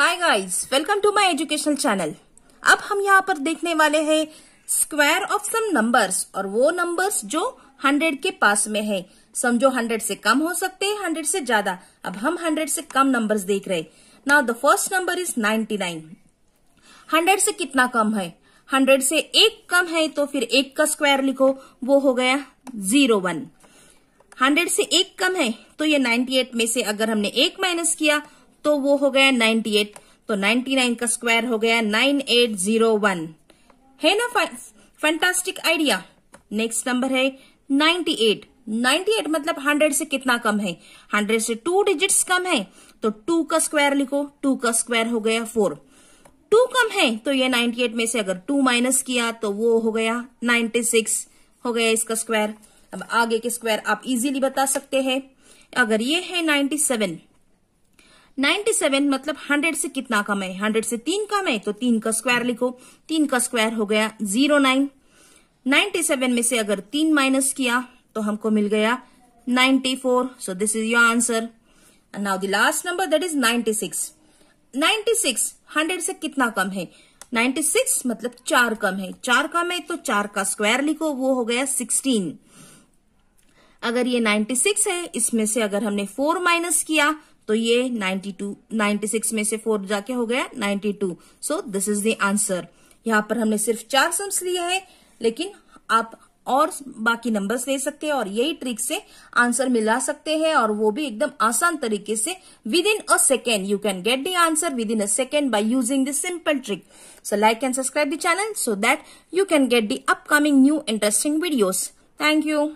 hi guys welcome to my educational channel अब हम यहाँ पर देखने वाले हैं स्क्वायर ऑफ सम नंबर्स और वो नंबर्स जो हंड्रेड के पास में है समझो हंड्रेड से कम हो सकते हैं हंड्रेड से ज्यादा अब हम हंड्रेड से कम नंबर्स देख रहे now the first number is ninety nine hundred से कितना कम है हंड्रेड से एक कम है तो फिर एक का स्क्वायर लिखो वो हो गया जीरो वन हंड्रेड से एक कम है तो ये नाइन्टी एट में से अगर हमने एक माइनस किया तो वो हो गया 98 तो 99 का स्क्वायर हो गया 9801 है ना फैंटास्टिक आइडिया नेक्स्ट नंबर है 98 98 मतलब 100 से कितना कम है 100 से टू डिजिट्स कम है तो टू का स्क्वायर लिखो टू का स्क्वायर हो गया फोर टू कम है तो ये 98 में से अगर टू माइनस किया तो वो हो गया 96 हो गया इसका स्क्वायर अब आगे के स्क्वायर आप इजीली बता सकते हैं अगर ये है 97 97 मतलब 100 से कितना कम है 100 से तीन कम है तो तीन का स्क्वायर लिखो तीन का स्क्वायर हो गया जीरो नाइन नाइन्टी सेवन में से अगर तीन माइनस किया तो हमको मिल गया 94 so this is answer answer and now the last number ninety six 96 96 hundred से कितना कम है 96 मतलब चार कम है चार कम है तो चार का स्क्वायर लिखो वो हो गया 16 अगर ये 96 है इसमें से अगर हमने 4 माइनस किया तो ये 92 96 में से फोर जाके हो गया 92 so this is the answer यहाँ पर हमने सिर्फ चार सम्स लिए हैं लेकिन आप और बाकी नंबर्स ले सकते हैं और यही ट्रिक से आंसर मिला सकते हैं और वो भी एकदम आसान तरीके से within a second you can get the answer within a second by using the simple trick so like and subscribe the channel so that you can get the upcoming new interesting videos thank you